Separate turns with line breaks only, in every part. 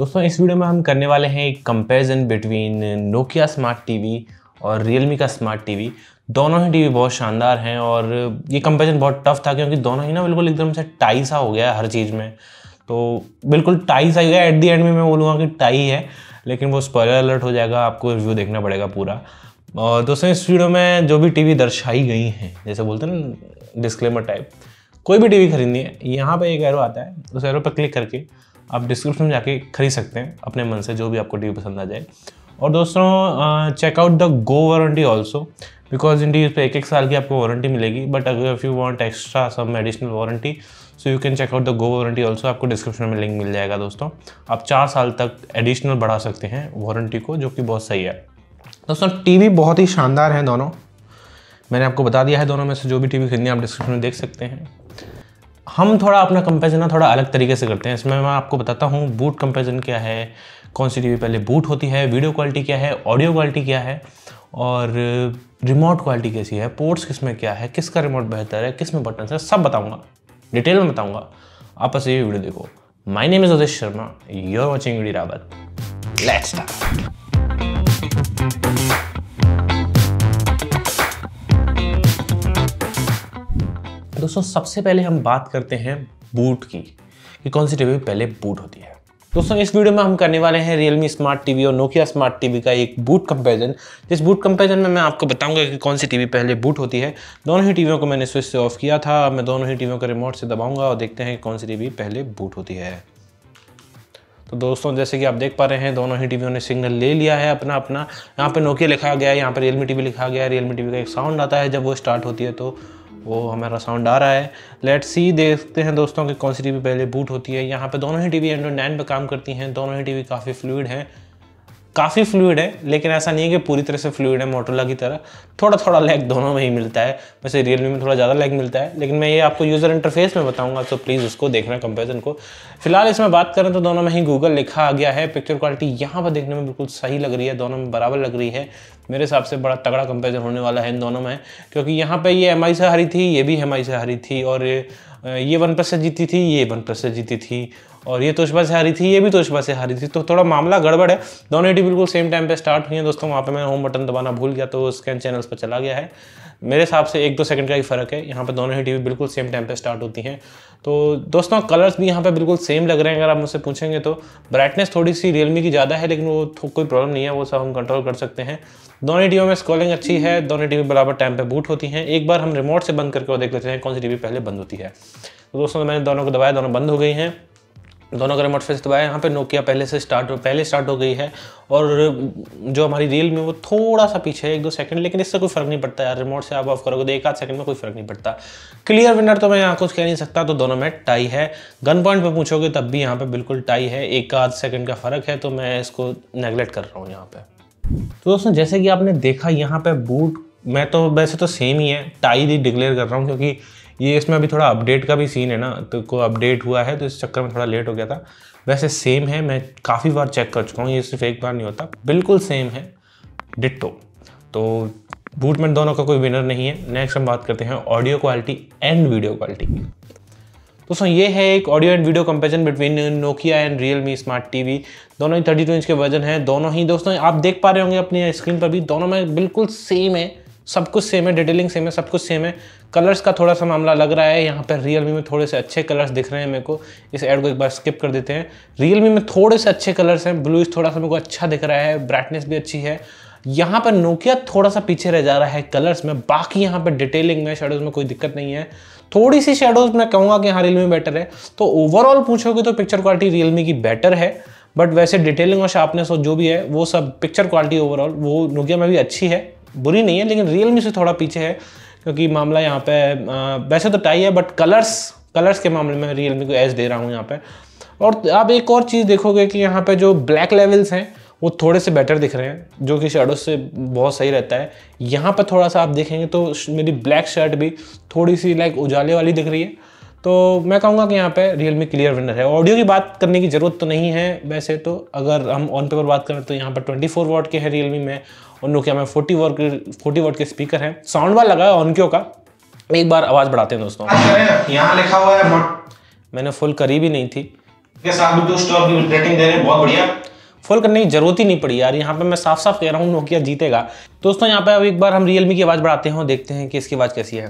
दोस्तों इस वीडियो में हम करने वाले हैं एक comparison between Nokia smart TV और रियलमी का स्मार्ट टीवी दोनों ही टीवी बहुत शानदार हैं और ये कंपैरिजन बहुत टफ था क्योंकि दोनों ही ना बिल्कुल एकदम से टाई सा हो गया है हर चीज़ में तो बिल्कुल टाई सा गया एट दी एंड में मैं बोलूँगा कि टाई है लेकिन वो स्पॉयलर अलर्ट हो जाएगा आपको रिव्यू देखना पड़ेगा पूरा और दोस्तों इस वीडियो में जो भी टीवी दर्शाई गई हैं जैसे बोलते हैं ना डिस्क्लेमर टाइप कोई भी टीवी खरीदनी है यहाँ पर एक एरो आता है उस एरो पर क्लिक करके आप डिस्क्रिप्शन में जाके खरीद सकते हैं अपने मन से जो भी आपको डील पसंद आ जाए और दोस्तों check out the go warranty also because in these पे एक एक साल की आपको वारंटी मिलेगी बट अगर if you want extra some additional warranty so you can check out the go warranty also आपको डिस्क्रिप्शन में लिंक मिल जाएगा दोस्तों आप चार साल तक एडिशनल बढ़ा सकते हैं वारंटी को जो कि बहुत सही है दोस्तों टीवी बहुत ही शानदार है दोनों मैंने आपको बता दिया है दोनों में से जो भी टीवी खरीदनी आप डिस्क्रिप्शन में देख सकते हैं हम थोड़ा अपना कंपेरिजन थोड़ा अलग तरीके से करते हैं इसमें मैं आपको बताता हूँ बूट कंपेरिजन क्या है कौन सी टीवी पहले बूट होती है वीडियो क्वालिटी क्या है ऑडियो क्वालिटी क्या है और रिमोट क्वालिटी कैसी है पोर्ट्स किस में क्या है किसका रिमोट बेहतर है किस में बटन है सब बताऊँगा डिटेल में बताऊँगा आप ऐसे ये वीडियो देखो my name is Udesh Sharma you're watching video Rawat let's start दोस्तों सबसे पहले हम बात करते हैं बूट की कि कौन सी टीवी पहले बूट होती है दोस्तों इस वीडियो में हम करने वाले हैं Realme स्मार्ट टीवी और Nokia स्मार्ट टीवी का एक बूट कंपैरिजन जिस बूट कंपैरिजन में मैं आपको बताऊंगा कि कौन सी टीवी पहले बूट होती है दोनों ही टीवियों को मैंने स्विच से ऑफ किया था मैं दोनों ही टीवियों को रिमोट से दबाऊंगा और देखते हैं कि कौन सी टीवी पहले बूट होती है तो दोस्तों जैसे कि आप देख पा रहे हैं दोनों ही टीवियों ने सिग्नल ले लिया है अपना अपना यहाँ पर नोकिया लिखा गया है यहाँ पर रियलमी टीवी लिखा गया है रियलमी टीवी का एक साउंड आता है जब वो स्टार्ट होती है तो वो हमारा साउंड आ रहा है लेट सी देखते हैं दोस्तों कि कौन सी टीवी पहले बूट होती है यहाँ पे दोनों ही टीवी एंड्रॉइड नाइन पर काम करती हैं दोनों ही टीवी काफ़ी फ्लूड हैं काफ़ी फ्लूड है लेकिन ऐसा नहीं है कि पूरी तरह से फ्लूड है मोटोला की तरह थोड़ा थोड़ा लैग दोनों में ही मिलता है वैसे रियलमी में थोड़ा ज़्यादा लैग मिलता है लेकिन मैं ये आपको यूज़र इंटरफेस में बताऊंगा तो प्लीज़ उसको देखना कंपेरिजन को फिलहाल इसमें बात करें तो दोनों में ही गूगल लिखा आ गया है पिक्चर क्वालिटी यहाँ पर देखने में बिल्कुल सही लग रही है दोनों में बराबर लग रही है मेरे हिसाब से बड़ा तगड़ा कंपेरिजन होने वाला है इन दोनों में क्योंकि यहाँ पर ये एम से हरी थी ये भी एम से हरी थी और ये वन प्लस से जीती थी ये वन प्लस से जीती थी और ये तोशबा से हारी थी ये भी तोशबा से हारी थी तो थोड़ा मामला गड़बड़ है दोनों टी बिल्कुल सेम टाइम पे स्टार्ट हुई है दोस्तों वहाँ पे मैं होम बटन दबाना भूल गया तो स्कैन चैनल्स पर चला गया है मेरे हिसाब से एक दो सेकंड का ही फ़र्क है यहाँ पे दोनों ही टीवी बिल्कुल सेम टाइम पे स्टार्ट होती हैं तो दोस्तों कलर्स भी यहाँ पे बिल्कुल सेम लग रहे हैं अगर आप मुझसे पूछेंगे तो ब्राइटनेस थोड़ी सी रियलमी की ज़्यादा है लेकिन वो कोई प्रॉब्लम नहीं है वो सब हम कंट्रोल कर सकते हैं दोनों टीवी में स्कॉलिंग अच्छी है दोनों टीवी बराबर टाइम पर बूट होती हैं एक बार हम रिमोट से बंद करके वो देख लेते हैं कौन सी टीवी पहले बंद होती है तो दोस्तों मैंने दोनों को दबाया दोनों बंद हो गई हैं दोनों का रिमोट फेस दबाया यहाँ पे नोकिया पहले से स्टार्ट पहले स्टार्ट हो गई है और जो हमारी रील में वो थोड़ा सा पीछे है एक दो सेकंड लेकिन इससे कोई फर्क नहीं पड़ता यार रिमोट से आप ऑफ करोगे तो एक आध सेकंड में कोई फर्क नहीं पड़ता क्लियर विनर तो मैं यहाँ कुछ कह नहीं सकता तो दोनों में टाई है गन पॉइंट पर पूछोगे तब भी यहाँ पर बिल्कुल टाई है एक आध सेकेंड का फ़र्क है तो मैं इसको नेगलेक्ट कर रहा हूँ यहाँ पर तो दोस्तों जैसे कि आपने देखा यहाँ पर बूट मैं तो वैसे तो सेम ही है टाई ही डिक्लेयर कर रहा हूँ क्योंकि ये इसमें अभी थोड़ा अपडेट का भी सीन है ना तो को अपडेट हुआ है तो इस चक्कर में थोड़ा लेट हो गया था वैसे सेम है मैं काफ़ी बार चेक कर चुका हूँ ये सिर्फ एक बार नहीं होता बिल्कुल सेम है डिट्टो तो बूट में दोनों का कोई विनर नहीं है नेक्स्ट हम बात करते हैं audio quality and video quality की दोस्तों ये है एक audio and video comparison between Nokia and Realme smart TV दोनों ही थर्टी टू इंच के वर्जन है दोनों ही दोस्तों आप देख पा रहे होंगे अपनी स्क्रीन पर भी दोनों में बिल्कुल सेम है सब कुछ सेम है डिटेलिंग सेम है सब कुछ सेम है कलर्स का थोड़ा सा मामला लग रहा है यहाँ पर रियल में थोड़े से अच्छे कलर्स दिख रहे हैं मेरे को इस एड को एक बार स्किप कर देते हैं रियल में थोड़े से अच्छे कलर्स हैं ब्लू थोड़ा सा मेरे को अच्छा दिख रहा है ब्राइटनेस भी अच्छी है यहाँ पर नोकिया थोड़ा सा पीछे रह जा रहा है कलर्स में बाकी यहाँ पर डिटेलिंग में शेडोज़ में कोई दिक्कत नहीं है थोड़ी सी शेडोज़ मैं कहूँगा कि हाँ रियलमी बेटर है तो ओवरऑल पूछोगे तो पिक्चर क्वालिटी रियलमी की बेटर है बट वैसे डिटेलिंग और शार्पनेस और जो भी है वो सब पिक्चर क्वालिटी ओवरऑल वो नोकिया में भी अच्छी है बुरी नहीं है लेकिन रियलमी से थोड़ा पीछे है क्योंकि मामला यहाँ पे वैसे तो टाई है बट कलर्स कलर्स के मामले में रियलमी को एज दे रहा हूँ यहाँ पे और आप एक और चीज़ देखोगे कि यहाँ पे जो ब्लैक लेवल्स हैं वो थोड़े से बेटर दिख रहे हैं जो कि शेडो से बहुत सही रहता है यहाँ पर थोड़ा सा आप देखेंगे तो मेरी ब्लैक शर्ट भी थोड़ी सी लाइक उजाले वाली दिख रही है तो मैं कहूँगा कि यहाँ पे Realme clear winner audio ऑडियो की बात करने की ज़रूरत तो नहीं है वैसे तो अगर हम ऑन पेपर बात करें तो यहाँ पर 24 फोर वॉट के हैं रियल मी में और नोकिया में फोर्टी वर्ड फोर्टी वर्ड के स्पीकर हैं साउंड बार लगा है ऑनक्यो का एक बार आवाज़ बढ़ाते हैं दोस्तों अच्छा, यहाँ लिखा हुआ है मैंने फुल करी भी नहीं थी फुल करने की जरूरत ही नहीं पड़ी यार यहाँ पे मैं साफ साफ कह रहा हूँ नोकिया जीतेगा दोस्तों यहाँ पे अब एक बार हम रियलमी की आवाज़ बढ़ाते हैं और देखते हैं कि इसकी आवाज़ कैसी है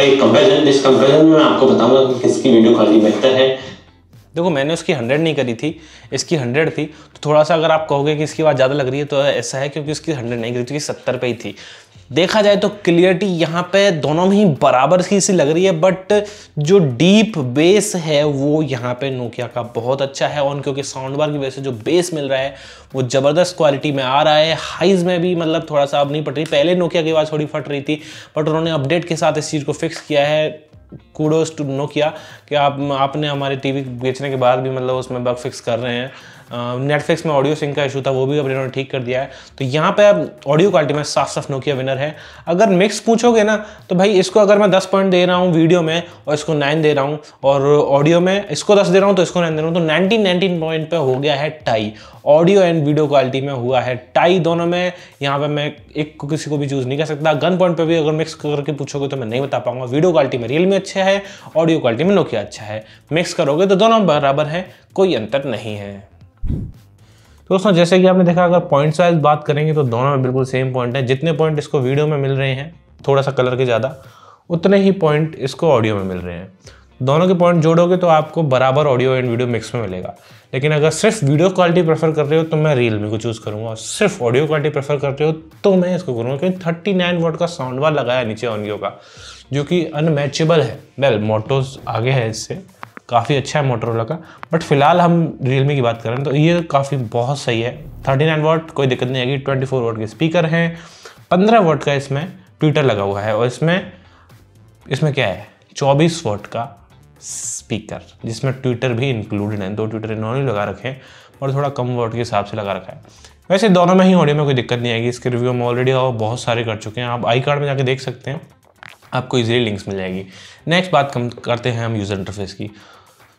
कंपेरिजन इस कंपेरिजन में आपको बताऊंगा कि किसकी वीडियो क्वालिटी बेहतर है देखो मैंने उसकी हंड्रेड नहीं करी थी इसकी हंड्रेड थी तो थोड़ा सा अगर आप कहोगे कि इसकी आवाज़ ज़्यादा लग रही है तो ऐसा है क्योंकि इसकी हंड्रेड नहीं करी थी सत्तर पे ही थी देखा जाए तो क्लियरिटी यहाँ पे दोनों में ही बराबर सी सी लग रही है बट जो डीप बेस है वो यहाँ पे नोकिया का बहुत अच्छा है और क्योंकि साउंड बार की वजह से जो बेस मिल रहा है वो ज़बरदस्त क्वालिटी में आ रहा है हाइज में भी मतलब थोड़ा सा अब नहीं पट रही पहले नोकिया की आवाज़ थोड़ी फट रही थी बट उन्होंने अपडेट के साथ इस चीज़ को फिक्स किया है कूडोज टू नोकिया कि आप आपने हमारे टीवी बेचने के बाद भी मतलब उसमें बग फिक्स कर रहे हैं नेटफ्लिक्स में ऑडियो सिंक का इशू था वो भी अब इन्होंने ठीक कर दिया है तो यहाँ पे अब ऑडियो क्वालिटी में साफ साफ नोकिया विनर है अगर मिक्स पूछोगे ना तो भाई इसको अगर मैं 10 पॉइंट दे रहा हूँ वीडियो में और इसको 9 दे रहा हूँ और ऑडियो में इसको 10 दे रहा हूँ तो इसको 9 दे रहा हूँ तो नाइनटीन नाइनटीन पॉइंट पर हो गया है tie audio and video quality में हुआ है टाई दोनों में यहाँ पर मैं एक को किसी को भी चूज़ नहीं कर सकता गन पॉइंट पर भी अगर मिक्स करके पूछोगे तो मैं नहीं बता पाऊंगा वीडियो क्वालिटी में रियल अच्छा है ऑडियो क्वालिटी में नोकिया अच्छा है मिक्स करोगे तो दोनों बराबर हैं कोई अंतर नहीं है तो दोस्तों जैसे कि आपने देखा अगर पॉइंट्स वाइज बात करेंगे तो दोनों में बिल्कुल सेम पॉइंट है जितने पॉइंट इसको वीडियो में मिल रहे हैं थोड़ा सा कलर के ज़्यादा उतने ही पॉइंट इसको ऑडियो में मिल रहे हैं दोनों के पॉइंट जोड़ोगे तो आपको बराबर ऑडियो एंड वीडियो मिक्स में मिलेगा लेकिन अगर सिर्फ वीडियो क्वालिटी प्रेफर कर रहे हो तो मैं रियलमी मी को चूज़ करूँगा सिर्फ ऑडियो क्वालिटी प्रेफर करते हो तो मैं इसको करूँगा क्योंकि थर्टी नाइन वोट का साउंड बार लगाया नीचे ऑनियो का जो कि अनमैचेबल है वेल मोटोज आगे है इससे काफ़ी अच्छा है मोटरोला का बट फिलहाल हम रियलमी की बात करें तो ये काफ़ी बहुत सही है थर्टी नाइन वोट कोई दिक्कत नहीं आएगी ट्वेंटी फोर वोट के स्पीकर हैं पंद्रह वोट का इसमें ट्विटर लगा हुआ है और इसमें इसमें क्या है चौबीस वोट का स्पीकर जिसमें ट्विटर भी इंक्लूडेड है दो ट्विटर इन्होंने लगा रखे हैं और थोड़ा कम वर्ड के हिसाब से लगा रखा है वैसे दोनों में ही ऑडियो में कोई दिक्कत नहीं आएगी इसके रिव्यू हम ऑलरेडी और बहुत सारे कर चुके हैं आप आई कार्ड में जाके देख सकते हैं आपको इजीली लिंक्स मिल जाएगी नेक्स्ट बात कम करते हैं हम यूज़र इंटरफेस की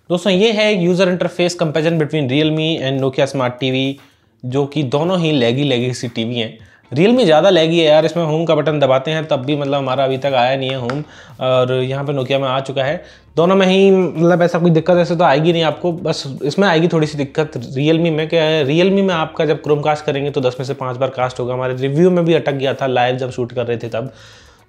दोस्तों ये है user interface comparison between Realme and Nokia smart V जो कि दोनों ही लेगी लेगी सी टीवी हैं रियल मी ज़्यादा लेगी है यार इसमें होम का बटन दबाते हैं तब भी मतलब हमारा अभी तक आया नहीं है होम और यहाँ पर नोकिया में आ चुका है दोनों में ही मतलब ऐसा कोई दिक्कत ऐसे तो आएगी नहीं आपको बस इसमें आएगी थोड़ी सी दिक्कत रियलमी में क्या है रियलमी में आपका जब क्रोम कास्ट करेंगे तो दस में से पाँच बार कास्ट होगा हमारे रिव्यू में भी अटक गया था लाइव जब शूट कर रहे थे तब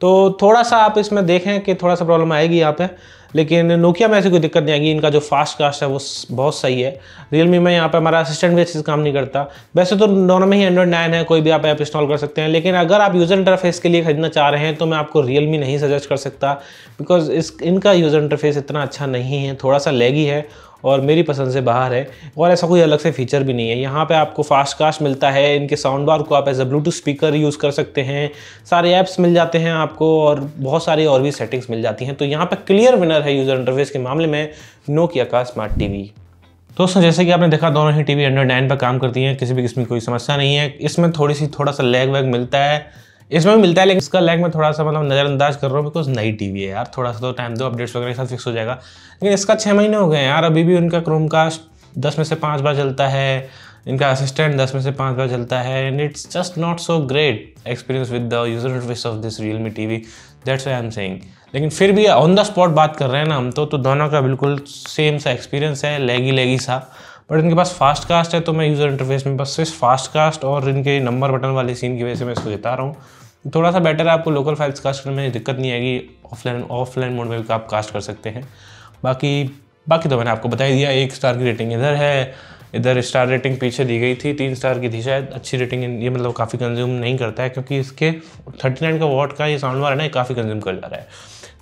तो थोड़ा सा आप इसमें देखें कि थोड़ा सा प्रॉब्लम आएगी यहाँ पर लेकिन नोकिया में ऐसी कोई दिक्कत नहीं आएगी इनका जो फास्ट कास्ट है वो बहुत सही है रियलमी में यहाँ पर हमारा असिस्टेंट भी अच्छे से काम नहीं करता वैसे तो दोनों में ही एंड्रॉइड नाइन है कोई भी आप ऐप इंस्टॉल कर सकते हैं लेकिन अगर आप यूज़र इंटरफेस के लिए खरीदना चाह रहे हैं तो मैं आपको रियलमी नहीं सजेस्ट कर सकता बिकॉज इस इनका यूज़र इंटरफेस इतना अच्छा नहीं है थोड़ा सा लेगी है और मेरी पसंद से बाहर है और ऐसा कोई अलग से फीचर भी नहीं है यहाँ पे आपको फास्ट कास्ट मिलता है इनके साउंड बार को आप as a Bluetooth speaker use कर सकते हैं सारे ऐप्स मिल जाते हैं आपको और बहुत सारी और भी सेटिंग्स मिल जाती हैं तो यहाँ पर क्लियर विनर है यूज़र इंटरफेस के मामले में नोकिया का स्मार्ट वी दोस्तों जैसे कि आपने देखा दोनों ही टी वी अंडर नाइन पर काम करती हैं किसी भी किस्म की कोई समस्या नहीं है इसमें थोड़ी सी थोड़ा सा लैग वैग मिलता है इसमें भी मिलता है लेकिन इसका लैग मैं थोड़ा सा मतलब नज़रअंदाज कर रहा हूँ बिकॉज नई टी है यार थोड़ा सा तो टाइम दो अपडेट्स वगैरह के साथ फिक्स हो जाएगा लेकिन इसका छः महीने हो गए हैं यार अभी भी उनका क्रोम कास्ट दस में से पाँच बार चलता है इनका असिस्टेंट दस में से पाँच बार चलता है and it's just not so great experience with the user interface of this Realme TV that's I am saying लेकिन फिर भी ऑन द स्पॉट बात कर रहे हैं ना हम तो तो दोनों का बिल्कुल सेम सा एक्सपीरियंस है लेगी लेगी सा बट इनके पास फास्ट कास्ट है तो मैं यूज़र इंटरफेस में बस सिर्फ फास्ट कास्ट और इनके नंबर बटन वाले सीन की वजह से मैं इसको देता रहा हूँ थोड़ा सा बेटर है आपको लोकल फाइल्स कास्ट करने में दिक्कत नहीं आएगी ऑफलाइन ऑफलाइन मोड में भी आप कास्ट कर सकते हैं बाकी बाकी तो मैंने आपको बताई दिया एक स्टार की रेटिंग इधर है इधर स्टार रेटिंग पीछे दी गई थी तीन स्टार की थी शायद अच्छी रेटिंग ये मतलब काफ़ी कंज्यूम नहीं करता है क्योंकि इसके 39 का वॉट का ये साउंड वाला है ना ये काफ़ी कंज्यूम कर जा रहा है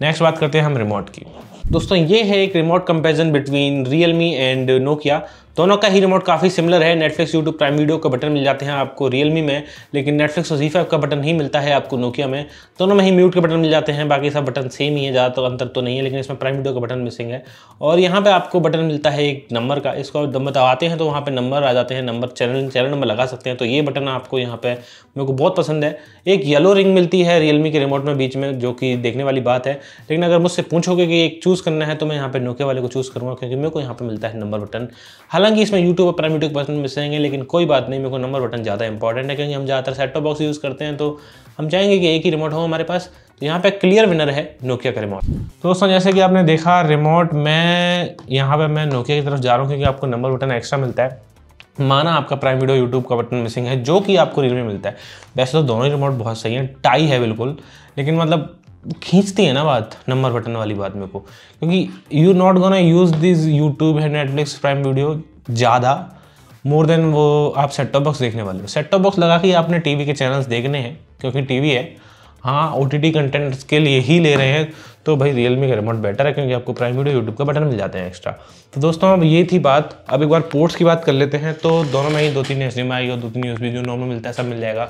नेक्स्ट बात करते हैं हम रिमोट की दोस्तों ये है एक remote comparison between Realme and Nokia दोनों का ही रिमोट काफ़ी सिमिलर है नेटफ्लिक्स यूट्यूब प्राइम वीडियो का बटन मिल जाते हैं आपको रियलमी में लेकिन नेटफ्लिक्स और जी फाइव का बटन ही मिलता है आपको नोकिया में दोनों में ही म्यूट के बटन मिल जाते हैं बाकी सब बटन सेम ही है ज़्यादातर तो अंतर तो नहीं है लेकिन इसमें प्राइम वीडियो का बटन मिसिंग है और यहाँ पर आपको बटन मिलता है एक नंबर का इसको आप नंबर दबाते हैं तो वहाँ पर नंबर आ जाते हैं नंबर चैनल चैनल नंबर लगा सकते हैं तो ये बटन आपको यहाँ पर मेरे को बहुत पसंद है एक येलो रिंग मिलती है रियलमी के रिमोट में बीच में जो कि देखने वाली बात है लेकिन अगर मुझसे पूछोगे कि एक चूज़ करना है तो मैं यहाँ पर नोकिया वाले को चूज़ करूँगा क्योंकि मेरे को यहाँ पर मिलता है नंबर बटन हालांकि हालांकि इसमें यूट्यूब और प्राइम यूट्यूब पसंद मिस रहेंगे लेकिन कोई बात नहीं मेरे को नंबर बटन ज़्यादा इंपॉर्टेंट है क्योंकि हम ज़्यादातर सेटअप बॉक्स यूज़ करते हैं तो हम चाहेंगे कि एक ही रिमोट हो हमारे पास तो यहाँ पे क्लियर विनर है नोकिया का रिमोट दोस्तों जैसे कि आपने देखा रिमोट मैं यहाँ पे मैं नोकिया की तरफ जा रहा हूँ क्योंकि आपको नंबर बटन एक्स्ट्रा मिलता है माना आपका प्राइम वीडियो यूट्यूब का बटन मिसिंग है जो कि आपको रियलमी मिलता है वैसे तो दोनों ही रिमोट बहुत सही हैं टाई है बिल्कुल लेकिन मतलब खींचती है ना बात नंबर बटन वाली बात मेरे को क्योंकि you not gonna use this YouTube है नेटफ्लिक्स प्राइम वीडियो ज़्यादा मोर देन वो आप सेट टॉप बॉक्स देखने वाले हो सेट टॉप बॉक्स लगा के आपने टीवी के चैनल्स देखने हैं क्योंकि टीवी है हाँ ओ टी कंटेंट्स के लिए ही ले रहे हैं तो भाई रियलमी का रिमोट बेटर है क्योंकि आपको प्राइम वीडियो यूट्यूब का बटन मिल जाते हैं एक्स्ट्रा तो दोस्तों अब ये थी बात अब एक बार पोर्ट्स की बात कर लेते हैं तो दोनों में ही दो तीन एस डी आई और दो तीन यूज जो नॉर्मल मिलता है सब मिल जाएगा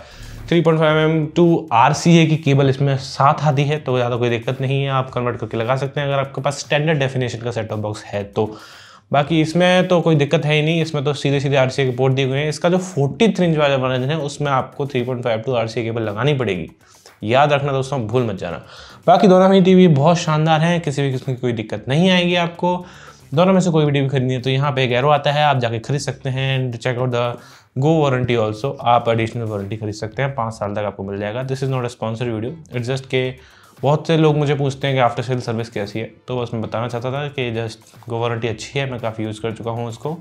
three point five M to R C A की केबल इसमें साथ आती है तो ज़्यादा कोई दिक्कत नहीं है आप कन्वर्ट करके लगा सकते हैं अगर आपके पास स्टैंडर्ड डेफिनेशन का सेट ऑफ बॉक्स है तो बाकी इसमें तो कोई दिक्कत है ही नहीं इसमें तो सीधे सीधे आर के पोर्ट दिए हुए हैं इसका जो फोर्टी थ्री इंच वाला वर्जन है उसमें आपको three point five to R cable लगानी पड़ेगी याद रखना दोस्तों भूल मत जाना बाकी दोनों ही टीवी बहुत शानदार हैं किसी भी किस्म की कोई दिक्कत नहीं आएगी आपको दोनों में से कोई भी टीवी खरीदनी है तो यहाँ पे एक एरो आता है आप जाके खरीद सकते हैं and check out the go warranty also आप एडिशनल वारंटी खरीद सकते हैं पाँच साल तक आपको मिल जाएगा this is not a sponsor video it's just के बहुत से लोग मुझे पूछते हैं कि आफ्टर सेल सर्विस कैसी है तो बस मैं बताना चाहता था कि जस्ट वारंटी अच्छी है मैं काफ़ी यूज़ कर चुका हूँ उसको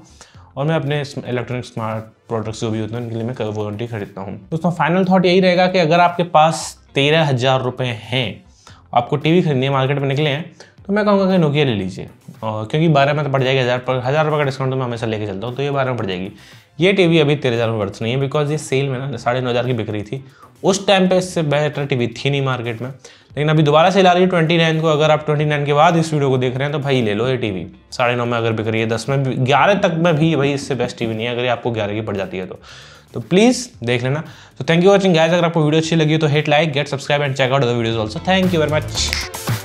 और मैं अपने इलेक्ट्रॉनिक स्मार्ट प्रोडक्ट्स जो भी होते हैं उनके लिए मैं वारंटी खरीदता हूँ दोस्तों फाइनल थॉट यही रहेगा कि अगर आपके पास तेरह हज़ार रुपये हैं आपको वी खरीदनी है मार्केट में निकले हैं तो मैं कहूँगा कि नोकिया ले लीजिए और क्योंकि बारह में तो पड़ जाएगी हज़ार पर हज़ार रुपये का डिस्काउंट तो मैं हमेशा लेके चलता हूँ तो ये बारह में पड़ जाएगी ये टीवी अभी तेरह हज़ार में वर्थ नहीं है बिकॉज ये सेल में ना साढ़े नौ हज़ार की बिक रही थी उस टाइम पे इससे बेहतर टीवी थी नहीं मार्केट में लेकिन अभी दोबारा सेल आ रही है ट्वेंटी नाइन को अगर आप ट्वेंटी नाइन के बाद इस वीडियो को देख रहे हैं तो भाई ले लो ये टीवी साढ़े नौ में अगर बिक रही है दस में ग्यारह तक में भी भाई इससे बेस्ट टीवी नहीं है अगर ये आपको ग्यारह की पड़ जाती है तो तो प्लीज़ देख लेना तो थैंक यू वॉचिंग गाइज अगर आपको वीडियो अच्छी लगी तो hit like get subscribe and check out the videos also thank you very much